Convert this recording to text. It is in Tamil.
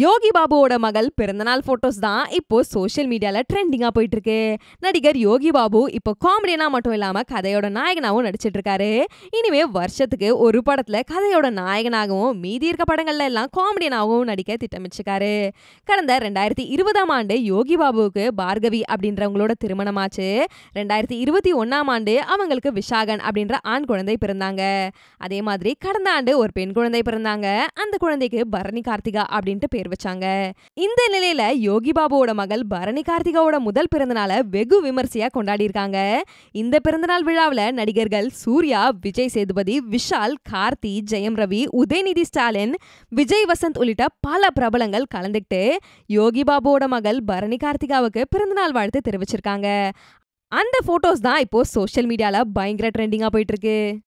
யோகி பாபுவோட மகள் பிறந்தநாள் ஃபோட்டோஸ் தான் இப்போ சோஷியல் மீடியால ட்ரெண்டிங்காக போயிட்டு இருக்கு நடிகர் யோகி பாபு இப்போ காமெடியனா மட்டும் இல்லாமல் கதையோட நாயகனாகவும் நடிச்சிட்டு இருக்காரு இனிமே வருஷத்துக்கு ஒரு படத்துல கதையோட நாயகனாகவும் மீதி இருக்க படங்கள்ல எல்லாம் காமெடியனாகவும் நடிக்க திட்டமிச்சிருக்காரு கடந்த ரெண்டாயிரத்தி இருபதாம் ஆண்டு யோகி பாபுவுக்கு பார்கவி அப்படின்றவங்களோட திருமணமாச்சு ரெண்டாயிரத்தி இருபத்தி ஒன்னாம் ஆண்டு அவங்களுக்கு விஷாகன் அப்படின்ற ஆண் குழந்தை பிறந்தாங்க அதே மாதிரி கடந்த ஆண்டு ஒரு பெண் குழந்தை பிறந்தாங்க அந்த குழந்தைக்கு பரணி கார்த்திகா அப்படின்ட்டு பேர் வச்சாங்க இந்த நிலையில யோகி பாபுவோட மகள் பரணி கார்த்திகாவோட முதல் பிறந்தநாள வெகு விமர்சையா கொண்டாடி இருக்காங்க இந்த பிறந்தநாள் விழாவில் நடிகர்கள் சூர்யா விஜய் சேதுபதி விஷால் கார்த்தி ஜெயம் ரவி உதயநிதி ஸ்டாலின் விஜய் வசந்த் உள்ளிட்ட பல பிரபலங்கள் கலந்துக்கிட்டு யோகி பாபுவோட மகள் பரணி கார்த்திகாவுக்கு பிறந்தநாள் வாழ்த்து தெரிவிச்சிருக்காங்க அந்த ஃபோட்டோஸ் தான் இப்போ சோஷியல் மீடியாவில் பயங்கர ட்ரெண்டிங்காக போயிட்டு இருக்கு